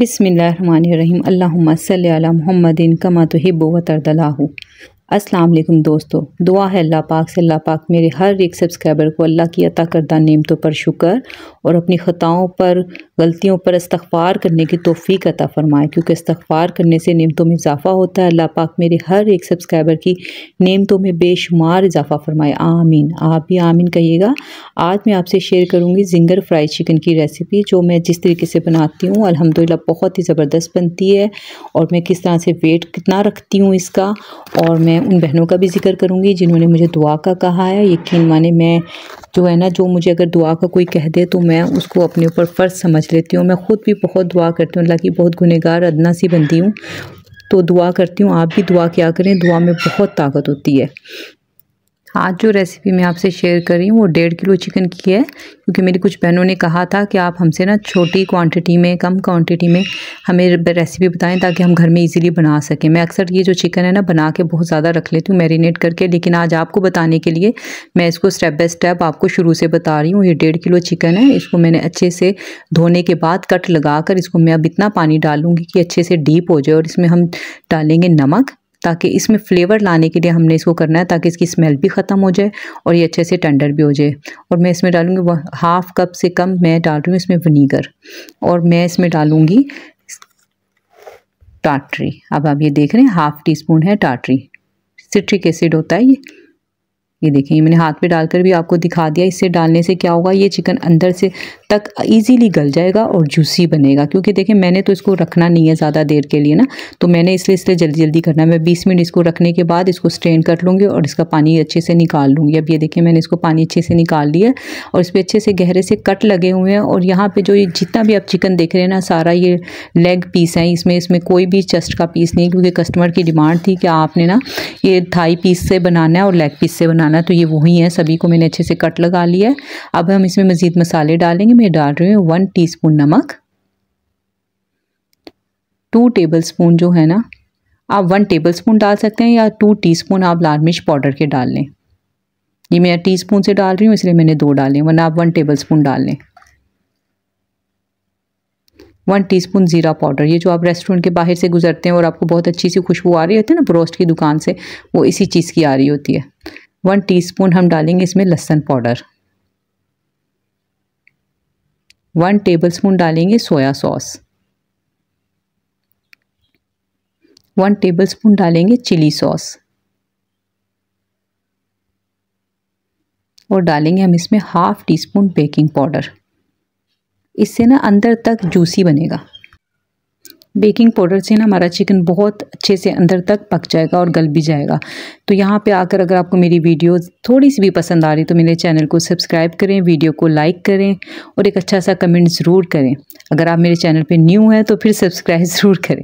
बिसमीम अल्लाम सल मोहम्मदिन कमा तो हिब्ब व तरदलाहू अस्सलाम वालेकुम दोस्तों दुआ है अल्लाह पाक से अल्लाह पाक मेरे हर एक सब्सक्राइबर को अल्लाह की अता करदा नेमतों पर शुक्र और अपनी ख़ताओं पर गलतियों पर इस्तफ़ार करने की तोफ़ी अता फ़रमाए क्योंकि इस्तफ़ार करने से नेमतों में इजाफ़ा होता है अल्लाह पाक मेरे हर एक सब्सक्राइबर की नेमतों में बेशुमार इजाफ़ा फ़रमाए आमीन आप भी आमीन कहिएगा आज मैं आपसे शेयर करूँगी जिंगर फ्राइड चिकन की रेसिपी जो मैं जिस तरीके से बनाती हूँ अलहमदिल्ला बहुत ही ज़बरदस्त बनती है और मैं किस तरह से वेट कितना रखती हूँ इसका और मैं उन बहनों का भी जिक्र करूंगी जिन्होंने मुझे दुआ का कहा है यकीन माने मैं जो है ना जो मुझे अगर दुआ का कोई कह दे तो मैं उसको अपने ऊपर फ़र्ज समझ लेती हूँ मैं ख़ुद भी बहुत दुआ करती हूँ अल्लाह की बहुत गुनहगार अदना सी बनती हूँ तो दुआ करती हूँ आप भी दुआ क्या करें दुआ में बहुत ताकत होती है आज हाँ, जो रेसिपी मैं आपसे शेयर कर रही हूँ वो डेढ़ किलो चिकन की है क्योंकि मेरी कुछ बहनों ने कहा था कि आप हमसे ना छोटी क्वांटिटी में कम क्वांटिटी में हमें रेसिपी बताएं ताकि हम घर में इजीली बना सकें मैं अक्सर ये जो चिकन है ना बना के बहुत ज़्यादा रख लेती हूँ मैरिनेट करके लेकिन आज आपको बताने के लिए मैं इसको स्टेप बाय स्टेप आपको शुरू से बता रही हूँ ये डेढ़ किलो चिकन है इसको मैंने अच्छे से धोने के बाद कट लगा कर इसको मैं अब इतना पानी डालूँगी कि अच्छे से डीप हो जाए और इसमें हम डालेंगे नमक ताकि इसमें फ्लेवर लाने के लिए हमने इसको करना है ताकि इसकी स्मेल भी ख़त्म हो जाए और ये अच्छे से टेंडर भी हो जाए और मैं इसमें डालूँगी हाफ़ कप से कम मैं डाल रही हूँ इसमें वनीगर और मैं इसमें डालूँगी टाटरी अब आप ये देख रहे हैं हाफ़ टी स्पून है टाटरी सिट्रिक एसिड होता है ये ये देखें ये मैंने हाथ पे डालकर भी आपको दिखा दिया इससे डालने से क्या होगा ये चिकन अंदर से तक इजीली गल जाएगा और जूसी बनेगा क्योंकि देखें मैंने तो इसको रखना नहीं है ज़्यादा देर के लिए ना तो मैंने इसलिए इसलिए जल्दी जल्दी करना है मैं बीस मिनट इसको रखने के बाद इसको स्ट्रेन कर लूँगी और इसका पानी अच्छे से निकाल लूँगी अब ये देखें मैंने इसको पानी अच्छे से निकाल लिया और इस पर अच्छे से गहरे से कट लगे हुए हैं और यहाँ पर जो ये जितना भी आप चिकन देख रहे हैं ना सारा ये लेग पीस है इसमें इसमें कोई भी चस्ट का पीस नहीं क्योंकि कस्टमर की डिमांड थी कि आपने ना ये थाई पीस से बनाना है और लेग पीस से बनाना बनाना है तो ये वही है सभी को मैंने अच्छे से कट लगा लिया है अब हम इसमें मज़ीद मसाले डालेंगे मैं डाल रही हूँ वन टी नमक टू टेबल स्पून जो है ना आप वन टेबल स्पून डाल सकते हैं या टू टीस्पून आप लाल मिर्च पाउडर के डाल लें ये मैं टी स्पून से डाल रही हूँ इसलिए मैंने दो डाले वरना आप वन टेबल स्पून डाल लें वन टी स्पून ज़ीरा पाउडर ये जो आप रेस्टोरेंट के बाहर से गुजरते हैं और आपको बहुत अच्छी सी खुशबू आ रही होती है ना ब्रोस्ट की दुकान से वो इसी चीज़ की आ रही होती है वन टीस्पून हम डालेंगे इसमें लहसन पाउडर वन टेबलस्पून डालेंगे सोया सॉस वन टेबलस्पून डालेंगे चिली सॉस और डालेंगे हम इसमें half teaspoon baking powder इससे ना अंदर तक जूसी बनेगा बेकिंग पाउडर से ना हमारा चिकन बहुत अच्छे से अंदर तक पक जाएगा और गल भी जाएगा तो यहाँ पे आकर अगर आपको मेरी वीडियो थोड़ी सी भी पसंद आ रही तो मेरे चैनल को सब्सक्राइब करें वीडियो को लाइक करें और एक अच्छा सा कमेंट ज़रूर करें अगर आप मेरे चैनल पर न्यू हैं तो फिर सब्सक्राइब ज़रूर करें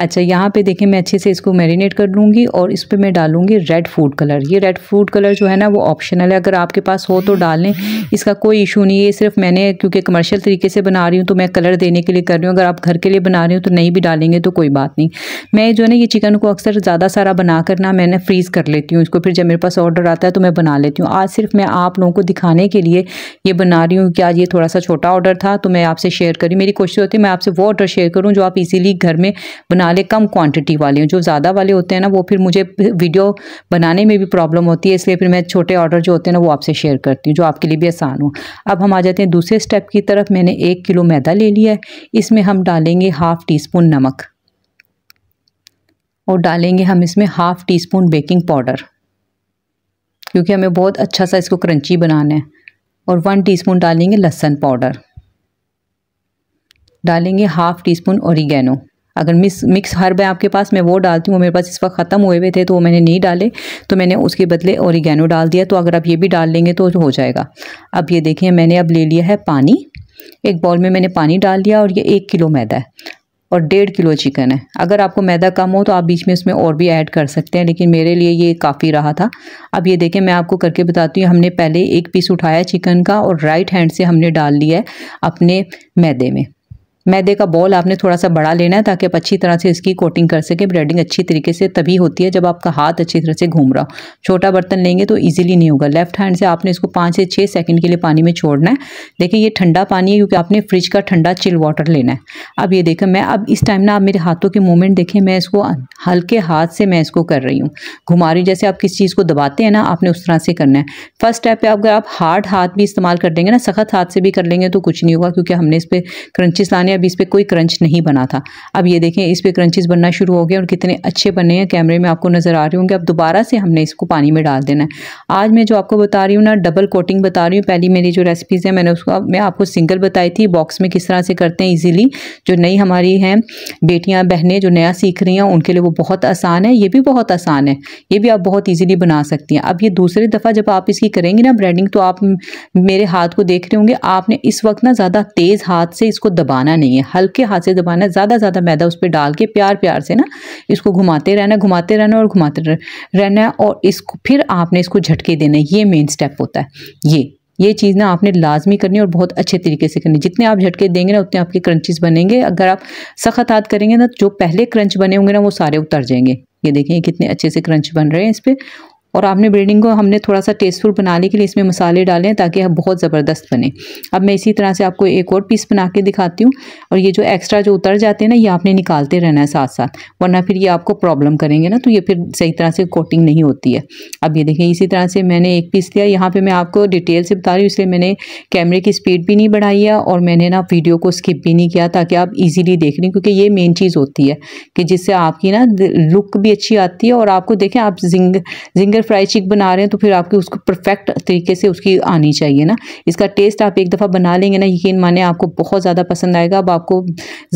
अच्छा यहाँ पर देखें मैं अच्छे से इसको मेरीनेट कर लूँगी और इस पर मैं डालूँगी रेड फूड कलर ये रेड फूड कलर जो है ना वो ऑप्शनल है अगर आपके पास हो तो डाल लें इसका कोई इशू नहीं है सिर्फ मैंने क्योंकि कमर्शियल तरीके से बना रही हूँ तो मैं कलर देने के लिए कर रही हूँ अगर आप घर के लिए बना रही हो तो नहीं नहीं भी डालेंगे तो कोई बात नहीं मैं जो है ना ये चिकन को अक्सर ज़्यादा सारा बना कर ना मैंने फ्रीज़ कर लेती हूँ इसको फिर जब मेरे पास ऑर्डर आता है तो मैं बना लेती हूँ आज सिर्फ मैं आप लोगों को दिखाने के लिए ये बना रही हूँ कि आज ये थोड़ा सा छोटा ऑर्डर था तो मैं आपसे शेयर करी मेरी कोशिश होती है मैं आपसे वो ऑर्डर शेयर करूँ जो आप इजीली घर में बना ले कम क्वांटिटी वाले हों जो ज़्यादा वाले होते हैं ना वो फिर मुझे वीडियो बनाने में भी प्रॉब्लम होती है इसलिए फिर मैं छोटे ऑर्डर जो होते हैं ना वो आपसे शेयर करती हूँ जो आपके लिए भी आसान हो अब हम आ जाते हैं दूसरे स्टेप की तरफ मैंने एक किलो मैदा ले लिया है इसमें हम डालेंगे हाफ़ टी स्पून स्पून नमक और डालेंगे हम इसमें half teaspoon baking powder क्योंकि हमें बहुत अच्छा सा इसको क्रंची बनाना है और वन टीस्पून डालेंगे लहसन पाउडर डालेंगे हाफ़ टी स्पून औरिगेनो अगर मिस मिक्स हर्ब है आपके पास मैं वो डालती हूँ मेरे पास इस वक्त ख़त्म हुए हुए थे तो वो मैंने नहीं डाले तो मैंने उसके बदले औरिगेनो डाल दिया तो अगर आप ये भी डाल लेंगे तो हो जाएगा अब ये देखिए मैंने अब ले लिया है पानी एक बॉल में मैंने पानी डाल दिया और ये एक किलो मैदा है और डेढ़ किलो चिकन है अगर आपको मैदा कम हो तो आप बीच में इसमें और भी ऐड कर सकते हैं लेकिन मेरे लिए ये काफ़ी रहा था अब ये देखें मैं आपको करके बताती हूँ हमने पहले एक पीस उठाया चिकन का और राइट हैंड से हमने डाल लिया है अपने मैदे में मैदे का बॉल आपने थोड़ा सा बड़ा लेना है ताकि आप अच्छी तरह से इसकी कोटिंग कर सके ब्रेडिंग अच्छी तरीके से तभी होती है जब आपका हाथ अच्छी तरह से घूम रहा हो छोटा बर्तन लेंगे तो ईजिली नहीं होगा लेफ्ट हैंड से आपने इसको पाँच से छः सेकंड के लिए पानी में छोड़ना है देखिए ये ठंडा पानी है क्योंकि आपने फ्रिज का ठंडा चिल वाटर लेना है अब ये देखें मैं अब इस टाइम ना आप मेरे हाथों के मूवमेंट देखें मैं इसको हल्के हाथ से मैं इसको कर रही हूँ घुमा रही जैसे आप किसी चीज़ को दबाते हैं ना आपने उस तरह से करना है फर्स्ट स्टेप पर अगर आप हार्ड हाथ भी इस्तेमाल कर देंगे ना सख्त हाथ से भी कर लेंगे तो कुछ नहीं होगा क्योंकि हमने इस पर क्रंचिस लाने मैंने अब इस पर कोई क्रंच नहीं बना था अब ये देखें इस पर क्रंचेस बनना शुरू हो गए और कितने अच्छे बने हैं कैमरे में आपको नज़र आ रहे होंगे अब दोबारा से हमने इसको पानी में डाल देना है आज मैं जो आपको बता रही हूँ ना डबल कोटिंग बता रही हूँ पहली मेरी जो रेसिपीज़ हैं मैंने उसको मैं आपको सिंगल बताई थी बॉक्स में किस तरह से करते हैं ईजिली जो नई हमारी हैं बेटियाँ बहनें जो नया सीख रही हैं उनके लिए वो बहुत आसान है ये भी बहुत आसान है ये भी आप बहुत ईजिली बना सकती हैं अब ये दूसरे दफ़ा जब आप इसकी करेंगी ना ब्रेडिंग तो आप मेरे हाथ को देख रहे होंगे आपने इस वक्त ना ज़्यादा तेज़ हाथ से इसको दबाना नहीं है हल्के हाथ से दबाना है ज़्यादा ज़्यादा मैदा उस पर डाल के प्यार प्यार से ना इसको घुमाते रहना घुमाते रहना और घुमाते रहना है और इसको फिर आपने इसको झटके देना ये मेन स्टेप होता है ये ये चीज़ ना आपने लाजमी करनी है और बहुत अच्छे तरीके से करनी जितने आप झटके देंगे ना उतने आपके क्रंचेस बनेंगे अगर आप सख्त हाथ करेंगे ना जो पहले क्रंच बने होंगे ना वो सारे उतर जाएंगे ये देखें कितने अच्छे से क्रंच बन रहे हैं इस पर और आपने ब्रेडिंग को हमने थोड़ा सा टेस्टफुल बनाने के लिए इसमें मसाले डाले हैं ताकि आप बहुत ज़बरदस्त बने अब मैं इसी तरह से आपको एक और पीस बना के दिखाती हूँ और ये जो एक्स्ट्रा जो उतर जाते हैं ना ये आपने निकालते रहना है साथ साथ वरना फिर ये आपको प्रॉब्लम करेंगे ना तो ये फिर सही तरह से कोटिंग नहीं होती है अब ये देखें इसी तरह से मैंने एक पीस दिया यहाँ पर मैं आपको डिटेल से बता रही हूँ इसलिए मैंने कैमरे की स्पीड भी नहीं बढ़ाई है और मैंने ना वीडियो को स्किप भी नहीं किया ताकि आप ईजिली देख लें क्योंकि ये मेन चीज़ होती है कि जिससे आपकी ना लुक भी अच्छी आती है और आपको देखें आप जिंग जिंगर अगर फ्राई चिक बना रहे हैं तो फिर आपके उसको परफेक्ट तरीके से उसकी आनी चाहिए ना इसका टेस्ट आप एक दफ़ा बना लेंगे ना यकीन माने आपको बहुत ज़्यादा पसंद आएगा अब आपको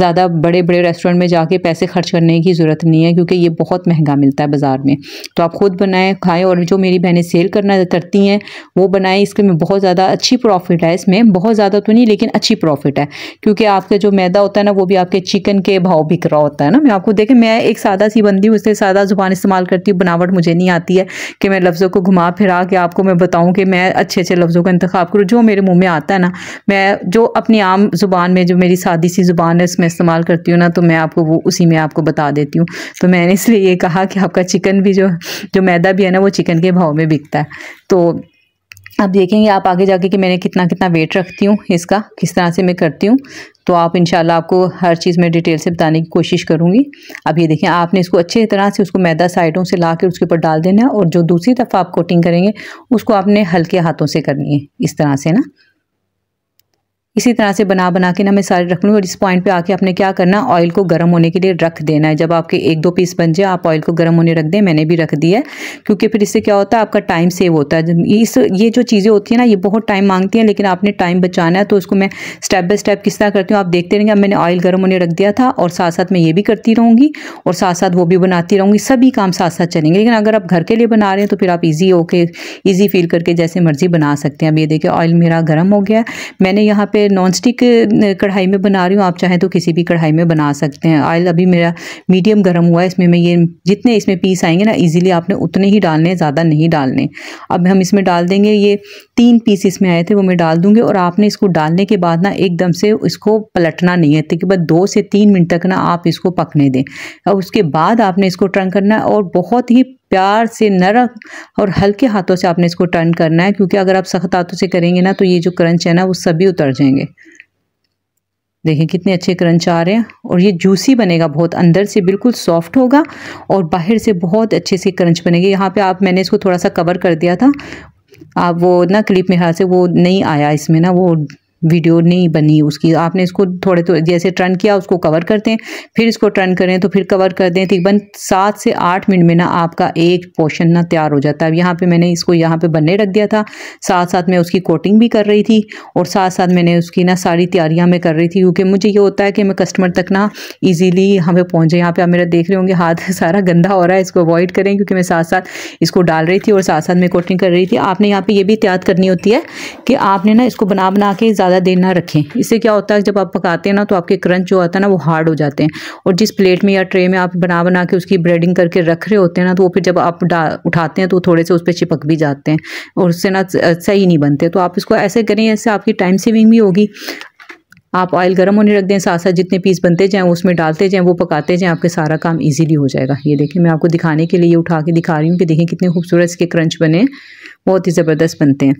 ज़्यादा बड़े बड़े रेस्टोरेंट में जाके पैसे खर्च करने की ज़रूरत नहीं है क्योंकि ये बहुत महंगा मिलता है बाज़ार में तो आप ख़ुद बनाएँ खाएँ और जो मेरी बहनें सेल करना करती हैं वो बनाएँ इसके में बहुत ज़्यादा अच्छी प्रॉफिट है इसमें बहुत ज़्यादा तो नहीं लेकिन अच्छी प्रॉफिट है क्योंकि आपका जो मैदा होता है ना वो भी आपके चिकन के भाव बिक रहा होता है ना मैं आपको देखें मैं एक सादा सी बंदी हूँ उससे सादा ज़ुबान इस्तेमाल करती हूँ बनावट मुझे नहीं आती है कि मैं लफ्ज़ों को घुमा फिरा के आपको मैं बताऊँ कि मैं अच्छे अच्छे लफ्ज़ों का इंतखा करूँ जो मेरे मुँह में आता है ना मैं जो अपनी आम ज़ुबान में जो मेरी सादी सी ज़ुबान है उसमें इस्तेमाल करती हूँ ना तो मैं आपको वो उसी में आपको बता देती हूँ तो मैंने इसलिए ये कहा कि आपका चिकन भी जो जो मैदा भी है ना वो चिकन के भाव में बिकता है तो अब देखेंगे आप आगे जाके कि मैंने कितना कितना वेट रखती हूँ इसका किस तरह से मैं करती हूँ तो आप इंशाल्लाह आपको हर चीज़ में डिटेल से बताने की कोशिश करूँगी अब ये देखें आपने इसको अच्छे तरह से उसको मैदा साइडों से ला उसके ऊपर डाल देना है और जो दूसरी दफ़ा आप कोटिंग करेंगे उसको आपने हल्के हाथों से करनी है इस तरह से ना इसी तरह से बना बना के ना मैं सारे रख लूँ और इस पॉइंट पे आके आपने क्या करना ऑयल को गर्म होने के लिए रख देना है जब आपके एक दो पीस बन जाए आप ऑयल को गर्म होने रख दें मैंने भी रख दिया है क्योंकि फिर इससे क्या होता है आपका टाइम सेव होता है इस ये जो चीज़ें होती हैं ना ये बहुत टाइम मांगती हैं लेकिन आपने टाइम बचाना है तो उसको मैं स्टेप बाय स्टेप किस तरह करती हूँ आप देखते रहेंगे अब मैंने ऑयल गर्म होने रख दिया था और साथ साथ मैं ये भी करती रहूँगी और साथ साथ वो भी बनाती रहूँगी सभी काम साथ साथ चलेंगे लेकिन अगर आप घर के लिए बना रहे हैं तो फिर आप ईजी होकर ईजी फील करके जैसे मर्जी बना सकते हैं अब ये देखिए ऑयल मेरा गर्म हो गया मैंने यहाँ पर नॉन स्टिक कढ़ाई में बना रही हूँ आप चाहें तो किसी भी कढ़ाई में बना सकते हैं ऑयल अभी मेरा मीडियम गर्म हुआ है इसमें मैं ये जितने इसमें पीस आएंगे ना इजीली आपने उतने ही डालने ज़्यादा नहीं डालने अब हम इसमें डाल देंगे ये तीन पीस इसमें आए थे वो मैं डाल दूँगी और आपने इसको डालने के बाद ना एकदम से इसको पलटना नहीं है तकरीबन दो से तीन मिनट तक ना आप इसको पकने दें और उसके बाद आपने इसको ट्रंक करना और बहुत ही प्यार से नरम और हल्के हाथों से आपने इसको टर्न करना है क्योंकि अगर आप सख्त हाथों से करेंगे ना तो ये जो क्रंच है ना वो सभी उतर जाएंगे देखें कितने अच्छे क्रंच आ रहे हैं और ये जूसी बनेगा बहुत अंदर से बिल्कुल सॉफ्ट होगा और बाहर से बहुत अच्छे से क्रंच बनेंगे यहाँ पे आप मैंने इसको थोड़ा सा कवर कर दिया था आप वो ना क्लिप में हाथ से वो नहीं आया इसमें ना वो वीडियो नहीं बनी उसकी आपने इसको थोड़े थोड़े तो जैसे टर्न किया उसको कवर करते हैं फिर इसको टर्न करें तो फिर कवर कर दें तकरीबन सात से आठ मिनट में ना आपका एक पोर्शन ना तैयार हो जाता है यहाँ पर मैंने इसको यहाँ पर बनने रख दिया था साथ साथ मैं उसकी कोटिंग भी कर रही थी और साथ साथ मैंने उसकी ना सारी तैयारियाँ मैं कर रही थी क्योंकि मुझे ये होता है कि मैं कस्टमर तक ना ईजीली हमें पहुँचे यहाँ पर आप मेरा देख रहे होंगे हाथ सारा गंदा हो रहा है इसको अवॉइड करें क्योंकि मैं साथ साथ इसको डाल रही थी और साथ साथ मैं कोटिंग कर रही थी आपने यहाँ पर यह भी तैयार करनी होती है कि आपने ना इसको बना बना के ज़्यादा ज़्यादा देर ना रखें इससे क्या होता है जब आप पकाते हैं ना तो आपके क्रंच जो आता है ना वो हार्ड हो जाते हैं और जिस प्लेट में या ट्रे में आप बना बना के उसकी ब्रेडिंग करके रख रहे होते हैं ना तो वो फिर जब आप उठाते हैं तो थोड़े से उस पर चिपक भी जाते हैं और उससे ना सही नहीं बनते तो आप इसको ऐसे करें ऐसे आपकी टाइम सेविंग भी होगी आप ऑयल गर्म होने रख दें साथ साथ जितने पीस बनते जाएँ उसमें डालते जाएँ वो पकाते जाएँ आपके सारा काम ईजिली हो जाएगा ये देखिए मैं आपको दिखाने के लिए उठा के दिखा रही हूँ कि देखें कितने खूबसूरत इसके क्रंच बने बहुत ही ज़बरदस्त बनते हैं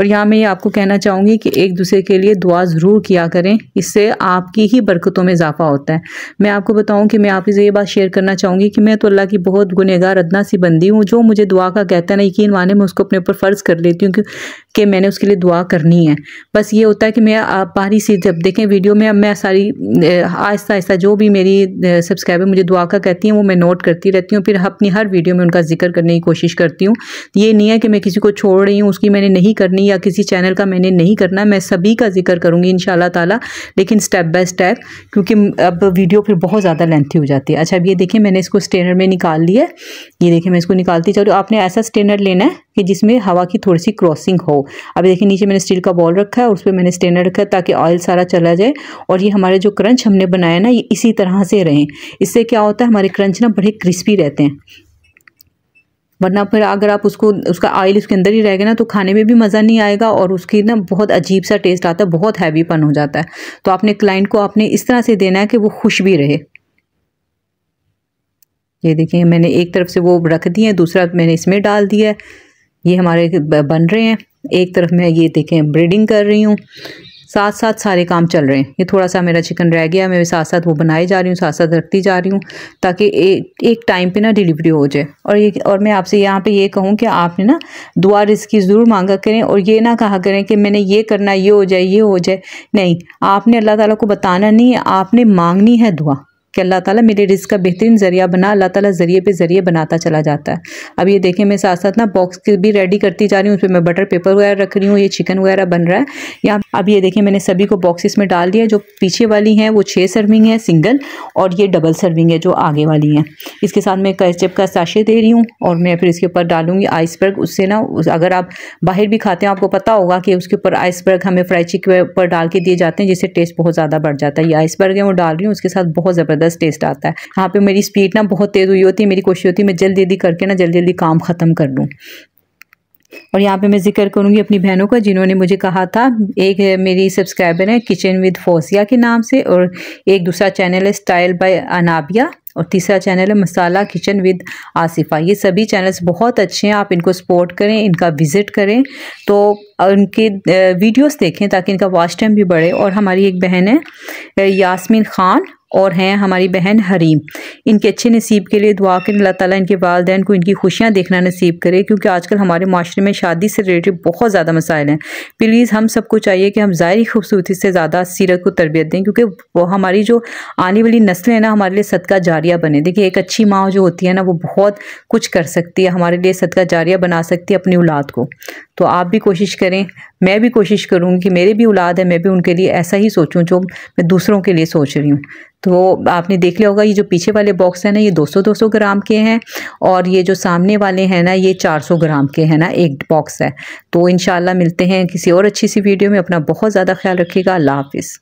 और यहाँ मैं ये आपको कहना चाहूँगी कि एक दूसरे के लिए दुआ ज़रूर किया करें इससे आपकी ही बरकतों में इजाफा होता है मैं आपको बताऊँ कि मैं आपसे ये बात शेयर करना चाहूँगी कि मैं तो अल्लाह की बहुत गुनहगार अदना सी बंदी हूँ जो मुझे दुआ का कहता है ना यकीन माने मैं उसको अपने ऊपर फ़र्ज़ कर लेती हूँ कि मैंने उसके लिए दुआ करनी है बस ये होता है कि मैं बाहरी सी जब देखें वीडियो में अब मैं सारी आहिस्ता आहिस्ता जो भी मेरी सब्सक्राइबर मुझे दुआ का कहती हैं वो मैं नोट करती रहती हूँ फिर अपनी हर वीडियो में उनका जिक्र करने की कोशिश करती हूँ ये नहीं है कि मैं किसी को छोड़ रही हूँ उसकी मैंने नहीं करनी या किसी चैनल का मैंने नहीं करना मैं सभी का जिक्र करूँगी इन ताला लेकिन स्टेप बाय स्टेप क्योंकि अब वीडियो फिर बहुत ज़्यादा लेंथी हो जाती है अच्छा अब ये देखिए मैंने इसको स्टेनर में निकाल लिया ये देखिए मैं इसको निकालती चलो आपने ऐसा स्टेनर लेना है कि जिसमें हवा की थोड़ी सी क्रॉसिंग हो अब देखिए नीचे मैंने स्टील का बॉल रखा है और उस पर मैंने स्टेनर रखा है ताकि ऑयल सारा चला जाए और ये हमारे जो क्रंच हमने बनाया ना ये इसी तरह से रहें इससे क्या होता है हमारे क्रंच ना बड़े क्रिस्पी रहते हैं वरना फिर अगर आप उसको उसका ऑयल उसके अंदर ही रहेगा ना तो खाने में भी मज़ा नहीं आएगा और उसकी ना बहुत अजीब सा टेस्ट आता है बहुत हैवीपन हो जाता है तो आपने क्लाइंट को आपने इस तरह से देना है कि वो खुश भी रहे ये देखिए मैंने एक तरफ से वो रख दिए दूसरा मैंने इसमें डाल दिया है ये हमारे बन रहे हैं एक तरफ मैं ये देखें ब्रीडिंग कर रही हूँ साथ साथ सारे काम चल रहे हैं ये थोड़ा सा मेरा चिकन रह गया मैं साथ साथ वो बनाए जा रही हूँ साथ साथ रखती जा रही हूँ ताकि एक एक टाइम पे ना डिलीवरी हो जाए और ये और मैं आपसे यहाँ पे ये कहूँ कि आपने ना दुआ रिस्की ज़रूर मांगा करें और ये ना कहा करें कि मैंने ये करना ये हो जाए ये हो जाए नहीं आपने अल्लाह तला को बताना नहीं है आपने मांगनी है दुआ कि अल्लाह ताला मेरे रिस्क का बेहतरीन ज़रिया बना अल्लाह ताला ज़रिए पे ज़रिए बनाता चला जाता है अब ये देखें मैं साथ साथ ना बॉक्स के भी रेडी करती जा रही हूँ उस पर मैं बटर पेपर वगैरह रख रही हूँ ये चिकन वगैरह बन रहा है यहाँ अब ये देखें मैंने सभी को बॉक्सिस में डाल दिया जो पीछे वाली हैं वो छः सर्विंग है सिंगल और ये डबल सर्विंग है जो आगे वाली हैं इसके साथ मैं कैचअप का साशे दे रही हूँ और मैं फिर इसके ऊपर डालूंगी आइसबर्ग उससे ना अगर आप बाहर भी खाते हैं आपको पता होगा कि उसके ऊपर आइसबर्ग हमें फ्राई चिक पर डाल के दिए जाते हैं जिससे टेस्ट बहुत ज़्यादा बढ़ जाता है ये आइसबर्ग है वो डाल रही हूँ उसके साथ बहुत ज़बरदस्त ज़बरदस्त टेस्ट आता है यहाँ पर मेरी स्पीड ना बहुत तेज़ हुई होती है मेरी कोशिश होती है मैं जल्दी जल्दी करके ना जल्दी जल्दी काम ख़त्म कर लूँ और यहाँ पे मैं जिक्र करूँगी अपनी बहनों का जिन्होंने मुझे कहा था एक मेरी सब्सक्राइबर है किचन विद फोसिया के नाम से और एक दूसरा चैनल है स्टाइल बाय अनाबिया और तीसरा चैनल है मसाला किचन विद आसिफा ये सभी चैनल्स बहुत अच्छे हैं आप इनको सपोर्ट करें इनका विज़िट करें तो और उनके वीडियोस देखें ताकि इनका वॉच टाइम भी बढ़े और हमारी एक बहन है यास्मीन खान और हैं हमारी बहन हरीम इनके अच्छे नसीब के लिए दुआ करें अल्लाह ताला इनके वालदेन को इनकी खुशियाँ देखना नसीब करे क्योंकि आजकल हमारे माशरे में शादी से रिलेटेड बहुत ज़्यादा मसाइल हैं प्लीज़ हम सबको चाहिए कि हम ज़ाहरी खूबसूरती से ज़्यादा सीरत को तरबियत दें क्योंकि वो हमारी जो आने वाली नस्लें हैं ना हमारे लिए सदका जारिया बने देखिए एक अच्छी माँ जो होती है ना वो बहुत कुछ कर सकती है हमारे लिए सदका जारिया बना सकती है अपनी औलाद को तो आप भी कोशिश करें करें मैं भी कोशिश करूँगी कि मेरे भी औलाद है मैं भी उनके लिए ऐसा ही सोचूँ जो मैं दूसरों के लिए सोच रही हूँ तो आपने देख लिया होगा ये जो पीछे वाले बॉक्स हैं ना ये 200 200 ग्राम के हैं और ये जो सामने वाले हैं ना ये 400 ग्राम के हैं ना एक बॉक्स है तो इन मिलते हैं किसी और अच्छी सी वीडियो में अपना बहुत ज़्यादा ख्याल रखिएगा अल्लाह हाफिज़